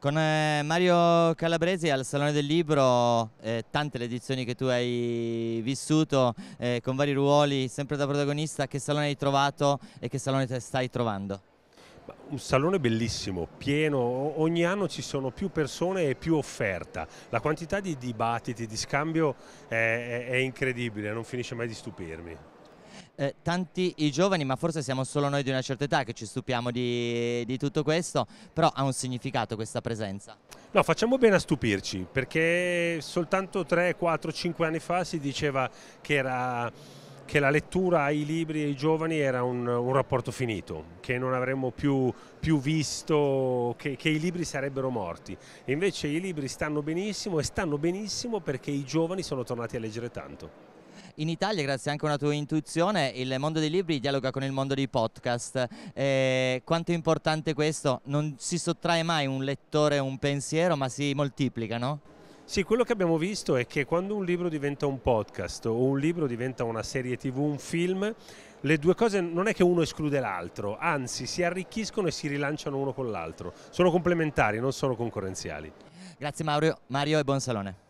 Con eh, Mario Calabresi al Salone del Libro, eh, tante le edizioni che tu hai vissuto, eh, con vari ruoli, sempre da protagonista, che salone hai trovato e che salone stai trovando? Un salone bellissimo, pieno, ogni anno ci sono più persone e più offerta, la quantità di dibattiti, di scambio eh, è, è incredibile, non finisce mai di stupirmi. Eh, tanti i giovani, ma forse siamo solo noi di una certa età che ci stupiamo di, di tutto questo, però ha un significato questa presenza. No, facciamo bene a stupirci, perché soltanto 3, 4, 5 anni fa si diceva che era che la lettura ai libri e ai giovani era un, un rapporto finito, che non avremmo più, più visto, che, che, i libri sarebbero morti. invece i libri stanno benissimo e stanno benissimo perché i giovani sono tornati a leggere tanto in Italia, grazie anche a una tua intuizione, il mondo dei libri dialoga con il mondo dei podcast. Eh, quanto è importante questo? Non si sottrae mai un lettore un pensiero, ma si moltiplicano? Sì, quello che abbiamo visto è che quando un libro diventa un podcast o un libro diventa una serie tv, un film, le due cose non è che uno esclude l'altro, anzi si arricchiscono e si rilanciano uno con l'altro. Sono complementari, non sono concorrenziali. Grazie Mario, Mario e buon salone.